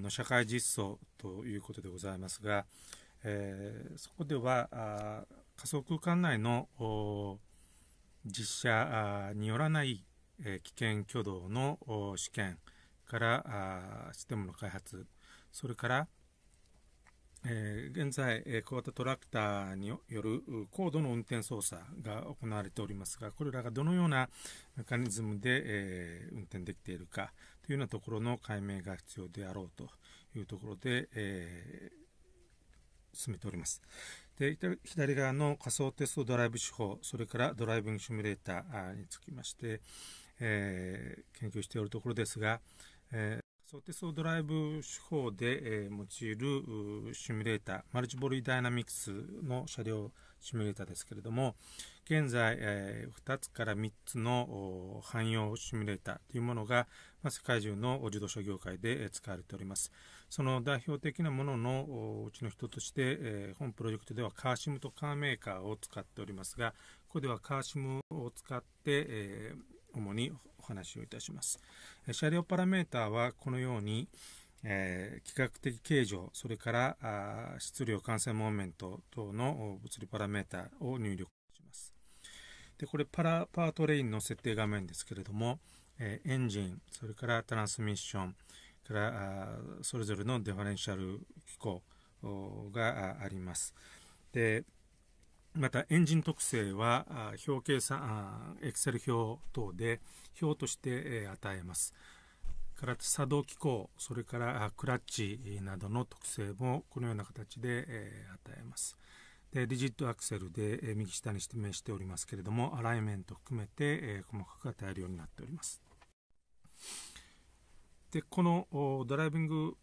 の社会実装ということでございますが、えー、そこでは仮想空間内の実写によらない、え危険挙動の試験からシステムの開発それから、えー、現在、え小型トラクターによる高度の運転操作が行われておりますがこれらがどのようなメカニズムで、え運転できているかというようなところの解明が必要であろうというところで、えー、進めております。で左側の仮想テストドライブ手法、それからドライビングシミュレーターにつきまして、えー、研究しておるところですが、えー仮想テストドライブ手法で、えー、用いるシミュレーター、マルチボリーダイナミクスの車両シミュレーターですけれども、現在、え2つから3つの汎用シミュレーターというものが、ま世界中の自動車業界で使われております。その代表的なもののうちの一つとして、え本プロジェクトではカーシムとカーメーカーを使っておりますが、ここではカーシムを使って、え主にお話をいたします。車両パラメータはこのように、えー、企画的形状、それからあ質量、感染モーメント等の物理パラメータを入力します。で、これパラパートレインの設定画面ですけれども、えー、エンジン、それからトランスミッション、からそれぞれのデファレンシャル機構があります。でまたエンジン特性は表計算エクセル表等で表として与えます。から作動機構それからクラッチなどの特性もこのような形で、え与えますでリジットアクセルで、え右下に指名しておりますけれどもアライメント含めて、え細かく与えるようになっておりますでこのドライビング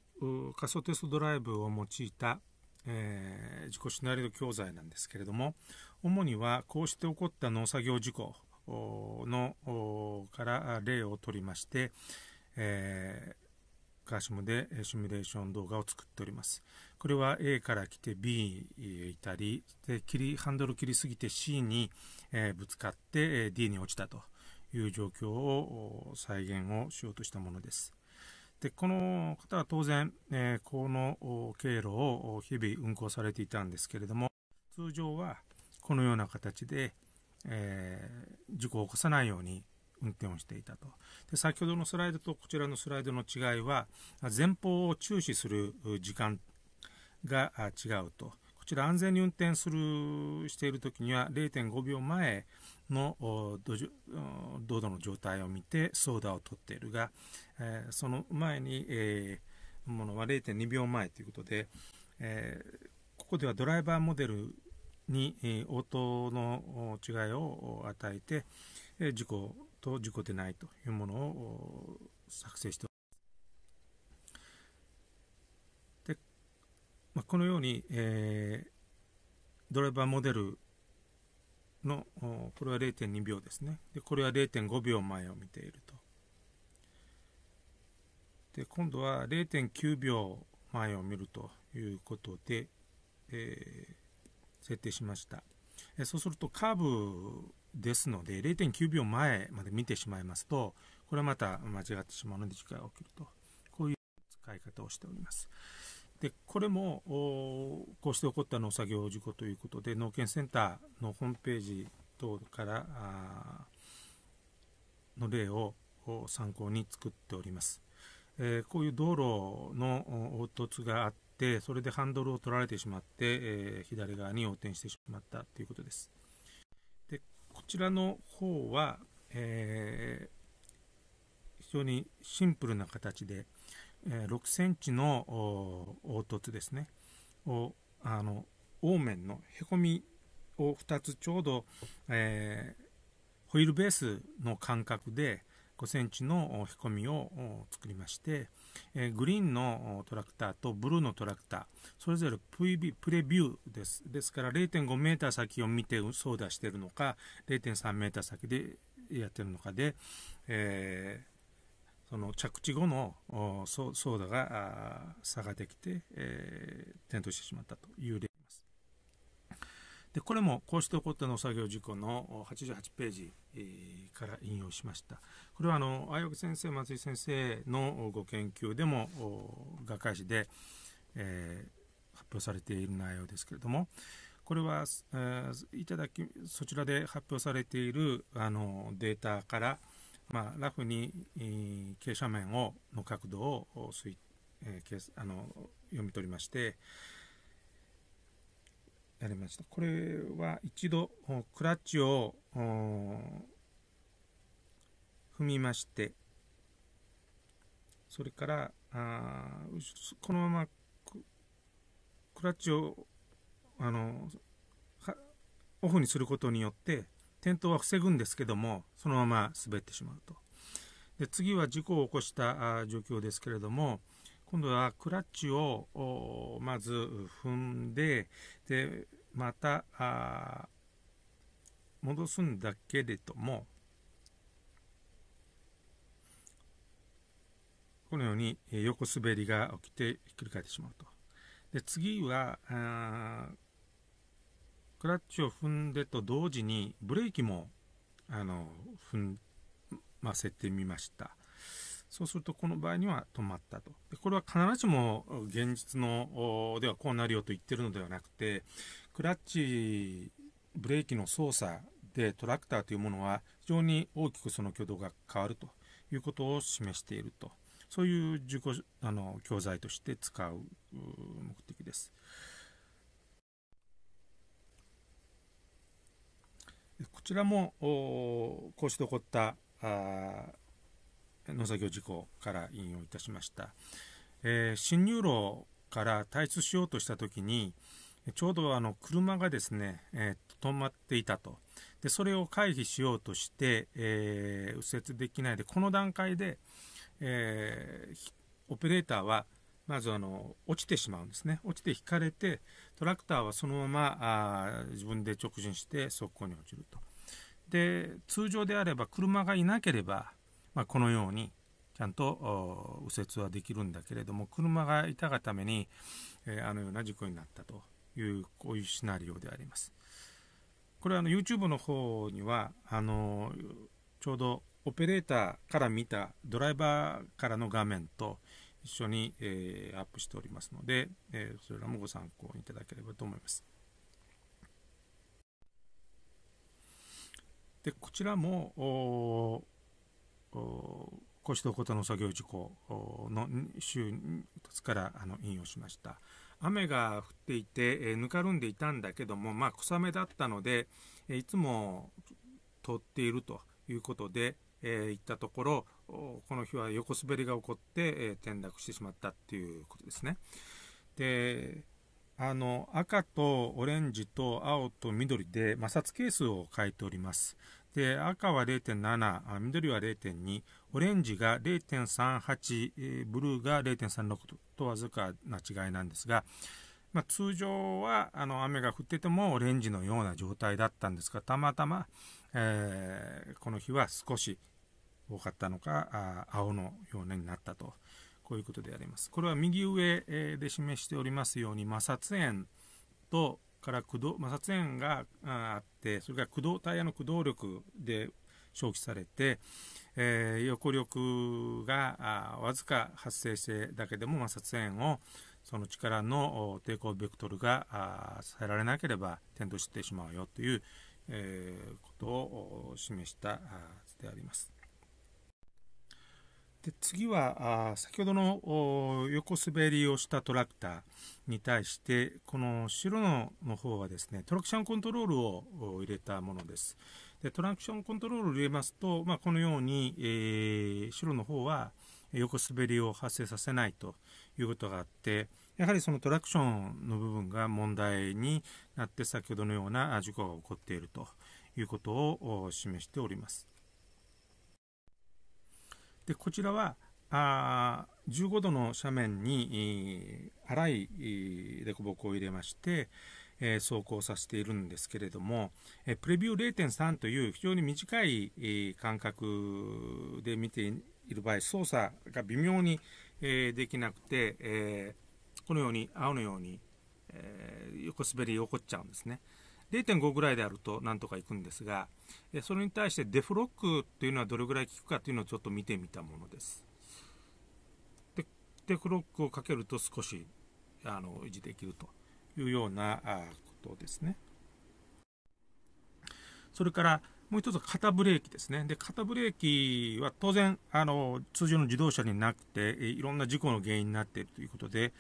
仮想テストドライブを用いた、えー、自己シナリオ教材なんですけれども主にはこうして起こった農作業事故のから例を取りましてえー、ガーシムでシミュレーション動画を作っております。これは A から来て B へいたり、で切りハンドル切りすぎて C に、えー、ぶつかって D に落ちたという状況を再現をしようとしたものです。でこの方は当然、えー、この経路を日々運行されていたんですけれども通常はこのような形で、えー、事故を起こさないように運転をしていたとで先ほどのスライドとこちらのスライドの違いは前方を注視する時間が違うとこちら安全に運転するしている時には0.5秒前の道路の状態を見てソーダを取っているが、えー、その前に、えー、ものは0.2秒前ということで、えー、ここではドライバーモデルに、え応答の違いを与えて、え事故と事故でないというものを作成しております。で、まあ、このように、えー、ドライバーモデルのこれは0.2秒ですねでこれは0.5秒前を見ているとで今度は0.9秒前を見るということで、えー、設定しました、えそうするとカーブですので0.9秒前まで見てしまいますとこれはまた間違ってしまうので事故が起きるとこういう使い方をしております。でこれもこうして起こった農作業事故ということで農研センターのホームページ等からの例を参考に作っております。えー、こういう道路の凹凸があってそれでハンドルを取られてしまって、えー、左側に横転してしまったということです。こちらの方は、えー、非常にシンプルな形で、えー、6センチの凹凸ですねをあの凹面のへこみを2つちょうど、えー、ホイールベースの間隔で5センチのへこみを作りまして、えー、グリーンのトラクターとブルーのトラクター、それぞれプレビューです。ですから0.5メーター先を見て操舵しているのか、0.3メーター先でやってるのかで、えー、その着地後の操舵が差ができて、えー、転倒してしまったという例でこれもこうして起こった農作業事故の88ページ、から引用しましたこれはあの相岡先生松井先生のご研究でも学会誌で、えー、発表されている内容ですけれどもこれは、えー、いただきそちらで発表されているあのデータから、まあ、ラフに、えー、傾斜面をの角度を推、えー、あの読み取りまして、やりました。これは一度クラッチを踏みまして、それからあこのままクラッチをあのオフにすることによって転倒は防ぐんですけどもそのまま滑ってしまうと。で次は事故を起こした状況ですけれども、今度はクラッチをまず踏んで、で、また、戻すんだけれども、このように横滑りが起きてひっくり返ってしまうと。で、次は、クラッチを踏んでと同時にブレーキもあの踏ませてみました。そうすると、この場合には止まったと。でこれは必ずしも現実のではこうなるよと言ってるのではなくて、クラッチ、ブレーキの操作でトラクターというものは非常に大きくその挙動が変わるということを示していると。そういう自己あの教材として使う目的です。こちらもこうして起こったあ農作業事故から引用いたしました。えー、進入路から退出しようとしたときに、ちょうどあの車がですね、えー、止まっていたと。で、それを回避しようとして、えー、右折できないで、この段階で、えー、オペレーターは、まずあの落ちてしまうんですね。落ちて引かれて、トラクターはそのままあ自分で直進して速攻に落ちると。で、通常であれば車がいなければ、まあ、このようにちゃんと右折はできるんだけれども車がいたがために、えー、あのような事故になったというこういうシナリオであります。これはあの YouTube の方にはあのちょうどオペレーターから見たドライバーからの画面と一緒に、えー、アップしておりますので、えー、それらもご参考いただければと思います。でこちらも腰とこの作業事項の週つからあの引用しました雨が降っていて、えー、ぬかるんでいたんだけども、まあ、小雨だったので、えー、いつも通っているということで、えー、行ったところこの日は横滑りが起こって、えー、転落してしまったっていうことですねであの赤とオレンジと青と緑で摩擦係数を書いておりますで赤は0.7緑は0.2オレンジが0.38ブルーが0.36とわずかな違いなんですが、まあ、通常はあの雨が降っててもオレンジのような状態だったんですがたまたま、えー、この日は少し多かったのか青のようになったとこういうことであります。これは右上で示しておりますように摩擦円とから駆動、摩擦円があってそれから駆動タイヤの駆動力で消費されて、えー、横力がわずか発生してだけでも摩擦円をその力の抵抗ベクトルが支えられなければ転倒してしまうよという、えー、ことを示した図であります。で次はあ先ほどの横滑りをしたトラクターに対してこの白のの方はですねトラクションコントロールを入れたものですでトラクションコントロールを入れますと、まあ、このように、えー、白の方は横滑りを発生させないということがあってやはりそのトラクションの部分が問題になって先ほどのような事故が起こっているということを示しておりますでこちらはあ15度の斜面に粗い凸凹を入れまして、えー、走行させているんですけれども、えー、プレビュー0.3という非常に短い、えー、間隔で見ている場合操作が微妙に、えできなくて、えこのように青のように、え横滑り起こっちゃうんですね。0.5ぐらいであるとなんとかいくんですが、それに対してデフロックというのはどれぐらい効くかというのをちょっと見てみたものです。で、デフロックをかけると少しあの維持できるというようなことですね。それから、もう一つは肩ブレーキですね。で、肩ブレーキは当然、あの、通常の自動車になくて、いろんな事故の原因になっているということで、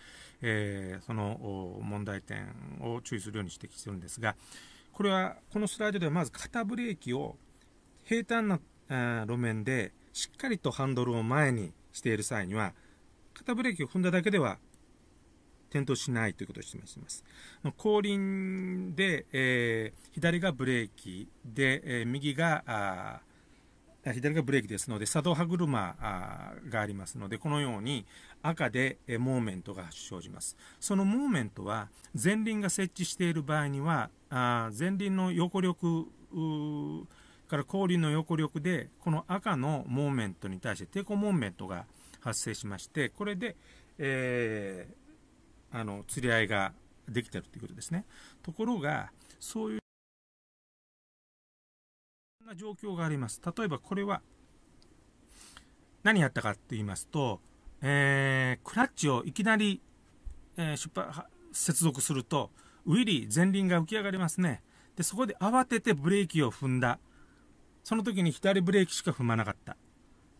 えー、その問題点を注意するように指摘してるんですが、これは、このスライドではまず肩ブレーキを平坦な路面でしっかりとハンドルを前にしている際には、肩ブレーキを踏んだだけでは転倒しないということを示しています。後輪で、えー、左がブレーキで、えー、右が左がブレーキですので、作動歯車がありますので、このように赤でモーメントが生じます。そのモーメントは、前輪が設置している場合には、前輪の横力から後輪の横力で、この赤のモーメントに対して抵抗モーメントが発生しまして、これで、えー、あの釣り合いができてるということですね。ところが、そういうな状況があります。例えばこれは何やったかと言いますと、えー、クラッチをいきなり、えー、出発接続すると、ウィリー前輪が浮き上がりますね。で、そこで慌ててブレーキを踏んだ。その時に左ブレーキしか踏まなかった。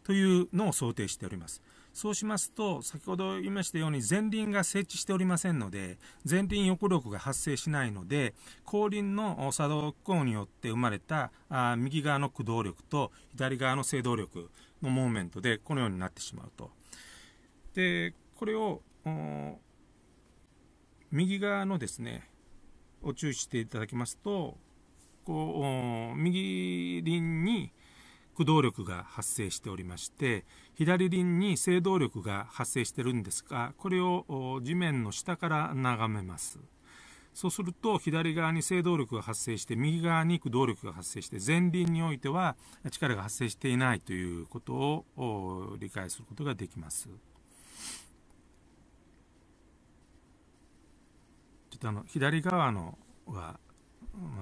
というのを想定しております。そうしますと、先ほど言いましたように前輪が設置しておりませんので、前輪抑力が発生しないので、後輪の作動機構によって生まれたあ右側の駆動力と左側の制動力のモーメントでこのようになってしまうと。で、これを右側のですね、を注意していただきますと、こう右輪に動力が発生しておりまして左輪に制動力が発生してるんですがこれを地面の下から眺めますそうすると左側に制動力が発生して右側に駆動力が発生して前輪においては力が発生していないということを理解することができますちょっとあの左側のは、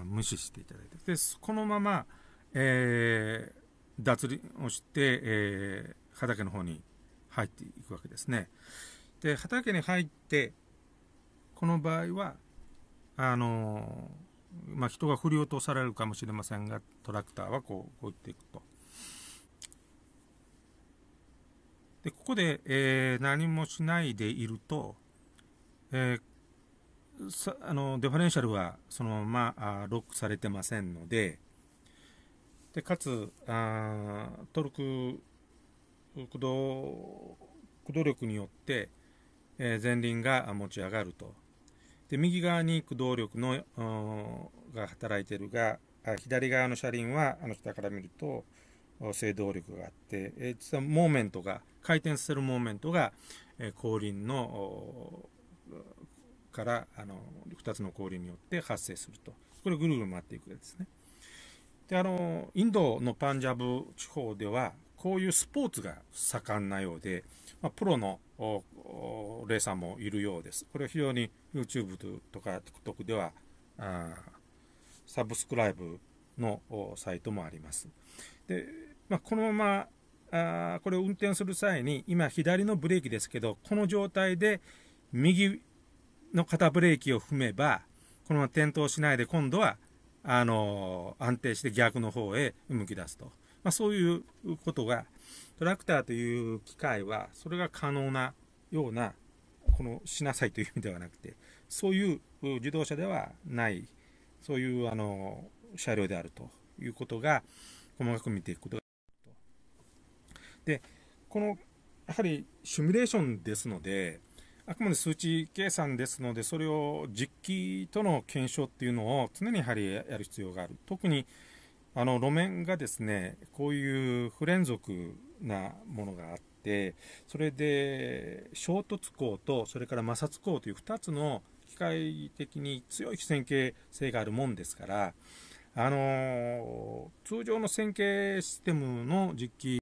無視していただいてでこのままえー、脱輪をして、えー、畑の方に入っていくわけですね。で畑に入ってこの場合はあのー、まあ、人が振り落とされるかもしれませんがトラクターはこうこう行っていくと。でここで、えー、何もしないでいると、えー、あのデファレンシャルはそのままあロックされてませんので、でかつあトルク駆動駆動力によって、えー、前輪が持ち上がるとで右側に駆動力のが働いてるが左側の車輪はあの下から見ると制動力があって、えー、実はモーメントが回転するモーメントが、えー、後輪のからあの2つの後輪によって発生するとこれぐるぐる回っていくわけですね。であのインドのパンジャブ地方ではこういうスポーツが盛んなようで、まあ、プロのレーサーもいるようです。これは非常に YouTube とか TikTok ではあサブスクライブのサイトもあります。で、まあ、このままあこれを運転する際に今左のブレーキですけどこの状態で右の肩ブレーキを踏めばこのまま転倒しないで今度はあの安定して逆の方へ向き出すと、まあ、そういうことがトラクターという機械はそれが可能なようなこのしなさいという意味ではなくてそういう自動車ではないそういうあの車両であるということが細かく見ていくことがでこのやはりシミュレーションですのであくまで数値計算ですので、それを実機との検証っていうのを常にやはりやる必要がある。特にあの路面がですね、こういう不連続なものがあって、それで衝突鋼とそれから摩擦鋼という2つの機械的に強い非線形性があるもんですから、あのー、通常の線形システムの実機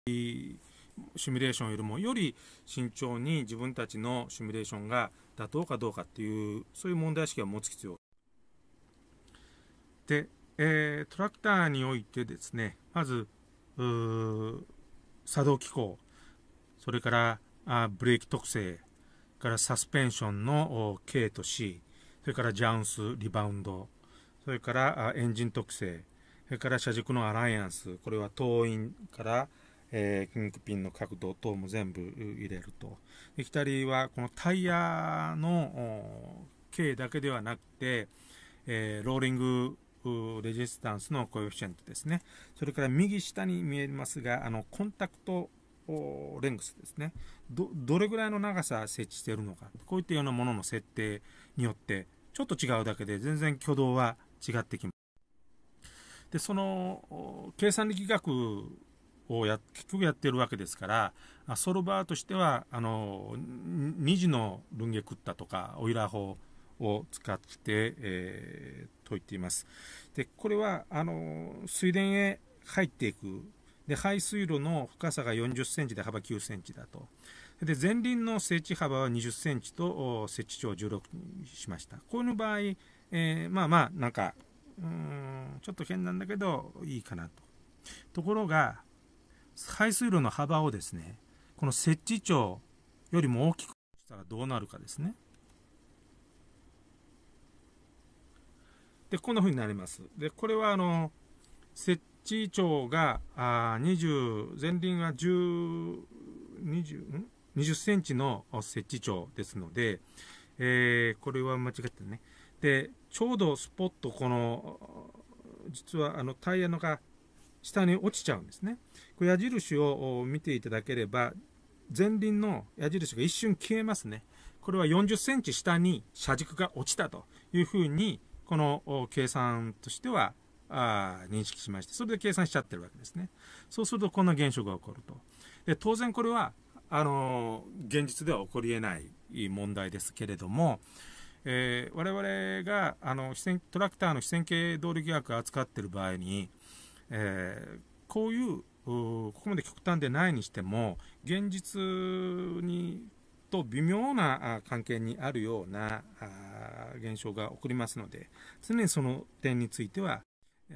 シミュレーションよりもより慎重に自分たちのシミュレーションが妥当かどうかっていうそういう問題意識は持つ必要で、えー、トラクターにおいてですねまず作動機構それからあブレーキ特性からサスペンションの K と C それからジャウンスリバウンドそれからエンジン特性それから車軸のアライアンスこれは党員からえー、キングピンの角度等も全部入れると。で左はこのタイヤの径だけではなくて、えー、ローリングレジスタンスのコエフィシェントですね。それから右下に見えますが、あのコンタクトレングスですねど。どれぐらいの長さ設置しているのか、こういったようなものの設定によって、ちょっと違うだけで全然挙動は違ってきます。で、その計算力学をや結局やってるわけですからソロバーとしてはあの2次のルンゲクッタとかオイラー法を使って、えー、解いていますでこれはあの水田へ入っていくで排水路の深さが4 0ンチで幅9センチだとで前輪の設置幅は2 0センチと設置長16にしましたこの場合、えー、まあまあなんかうんちょっと変なんだけどいいかなとところが排水路の幅をですねこの設置長よりも大きくしたらどうなるかですねでこんなふうになりますでこれはあの設置長があ20前輪が10 20ん20センチの設置長ですので、えー、これは間違ってねでちょうどスポットこの実はあのタイヤのが下に落ちちゃうんですね。これ矢印を見ていただければ、前輪の矢印が一瞬消えますね。これは40センチ下に車軸が落ちたというふうに、この計算としてはあ認識しまして、それで計算しちゃってるわけですね。そうするとこんな現象が起こると。で当然これは、あの現実では起こり得ない問題ですけれども、えー、我々があの非線トラクターの非線形動力学を扱っている場合にえー、こういうここまで極端でないにしても現実にと微妙な関係にあるような現象が起こりますので常にその点については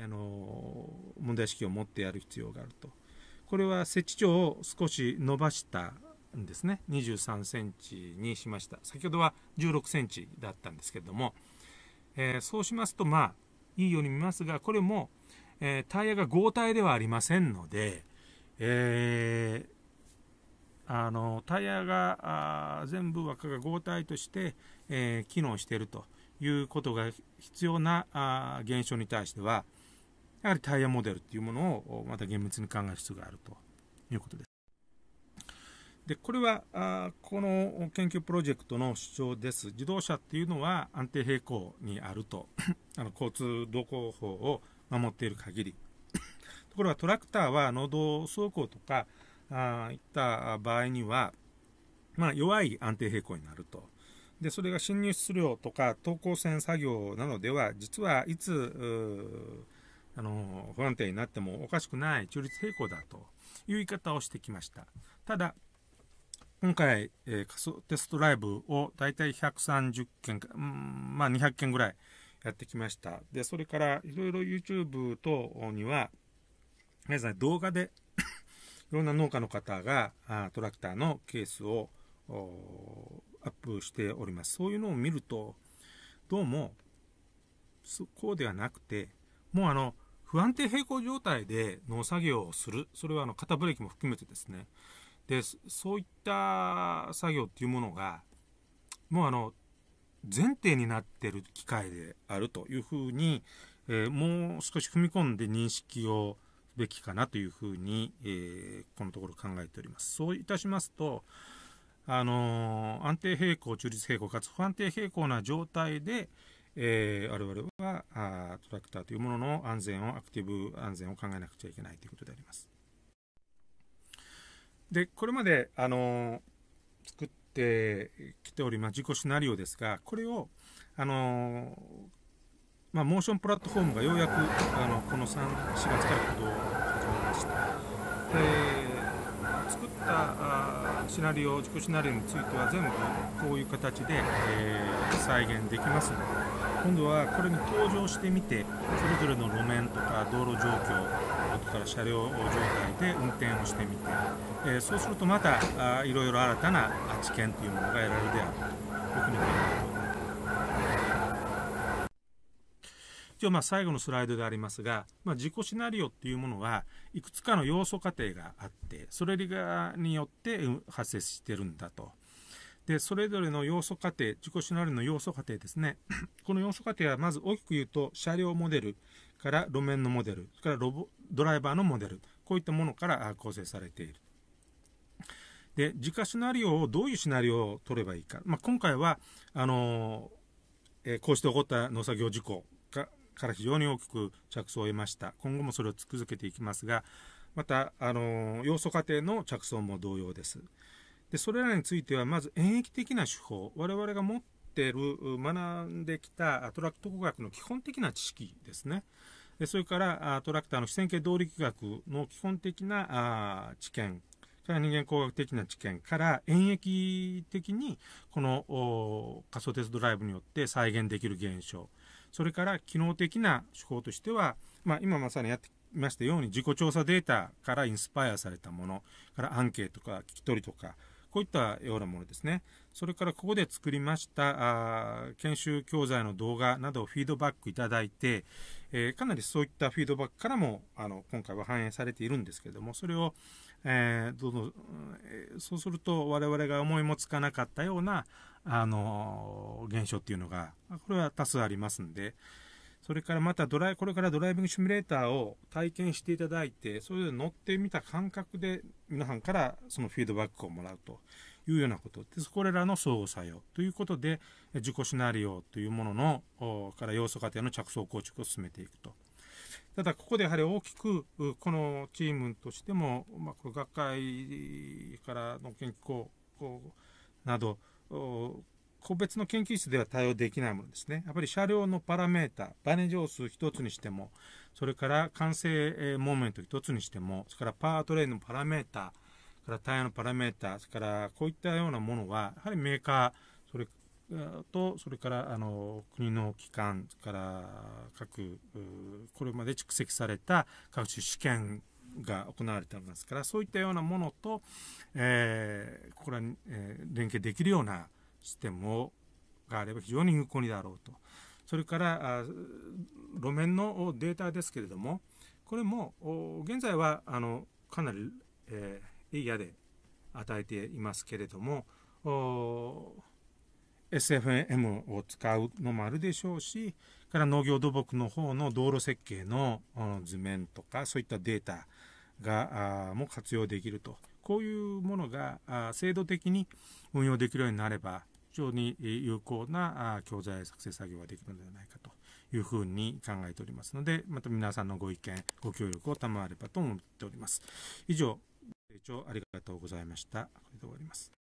あの問題意識を持ってやる必要があるとこれは設置長を少し伸ばしたんですね23センチにしました先ほどは16センチだったんですけれども、えー、そうしますとまあいいように見ますがこれもえー、タイヤが合体ではありませんので、えー、あのタイヤが全部輪っかが合体として、えー、機能しているということが必要なあ現象に対してはやはりタイヤモデルっていうものをまた厳密に考える必要があるということです。でこれはあこの研究プロジェクトの主張です。自動車っていうのは安定平行にあると あの交通動向法を守っている限り。ところがトラクターは農道走行とか、あいった場合には、まあ、弱い安定平衡になると。で、それが侵入出量とか、等高線作業などでは、実はいつ、あの、不安定になってもおかしくない中立平衡だという言い方をしてきました。ただ、今回、えー、仮想テストライブをだいたい130件か、うん、まあ200件ぐらい、やってきました。で、それからいろいろ YouTube 等には、皆さん動画で いろんな農家の方がトラクターのケースをアップしております。そういうのを見ると、どうも、こうではなくて、もうあの、不安定平行状態で農作業をする。それはあの、肩ブレーキも含めてですね。で、そういった作業っていうものが、もうあの、前提になってる機会であるというふうに、えー、もう少し踏み込んで認識をすべきかなというふうに、えー、このところ考えております。そういたしますと、あのー、安定平行、中立平行、かつ不安定平衡な状態で、えー、我々はあトラクターというものの安全を、アクティブ安全を考えなくちゃいけないということであります。で、これまで、あのー、作っってきております、自己シナリオですが、これを、あのまあ、モーションプラットフォームがようやくあのこの3、4月から稼働を始めました。で作ったシナリオ、自己シナリオについては全部こういう形で、えー、再現できますので、今度はこれに登場してみて、それぞれの路面とか道路状況、から車両状態で運転をしてみて、えー、そうするとまたいろいろ新たな知見というものが得られるであるというふうに考えております。今日まあ最後のスライドでありますが、まあ、自己シナリオっていうものはいくつかの要素過程があってそれがによって発生してるんだとで、それぞれの要素過程、自己シナリオの要素過程ですね。この要素過程はまず大きく言うと、車両モデルから路面のモデル、それからロボドライバーのモデル、こういったものから構成されている。で、自家シナリオをどういうシナリオを取ればいいか。まあ、今回は、あのー、えー、こうして起こった農作業事故がから非常に大きく着想を得ました。今後もそれを続けていきますが、また、あのー、要素過程の着想も同様です。でそれらについてはまず演疫的な手法我々が持ってる学んできたトラクト語学の基本的な知識ですねそれからトラクターの視線形動力学の基本的な知見から人間工学的な知見から演疫的にこの仮想鉄ドライブによって再現できる現象それから機能的な手法としては、まあ、今まさにやっていましたように自己調査データからインスパイアされたものからアンケートとか聞き取りとかこういったようなものですね。それからここで作りましたあ研修教材の動画などをフィードバックいただいて、えー、かなりそういったフィードバックからもあの今回は反映されているんですけれども、それを、えー、どのえー、そうすると我々が思いもつかなかったようなあの現象っていうのが、これは多数ありますんで、それからまたドライ、これからドライビングシミュレーターを体験していただいて、それで乗ってみた感覚で皆さんからそのフィードバックをもらうというようなことです。これらの相互作用ということで、自己シナリオというものの、から要素過程の着想構築を進めていくと。ただ、ここでやはり大きく、このチームとしても、まあ、この学会からの健康など、個別の研究室では対応できないものですね。やっぱり車両のパラメータ、バネ乗数1つにしても、それから完成モーメント1つにしても、それからパワートレインのパラメータ、からタイヤのパラメータ、それからこういったようなものは、やはりメーカー、それと、それからあの国の機関、それから各、これまで蓄積された各種試験が行われておりますから、そういったようなものと、えー、ここらに、えー、連携できるようなシステムをがあれば非常に有効にだろうと。それから路面のデータですけれども、これも現在はあのかなり、えエリアで与えていますけれども、SFM を使うのもあるでしょうし、から農業土木の方の道路設計の図面とか、そういったデータがも活用できると。こういうものが制度的に運用できるようになれば、非常に有効な教材作成作業ができるのではないかというふうに考えておりますので、また皆さんのご意見、ご協力を賜ればと思っております。以上、ご清聴ありがとうございました。これで終わります。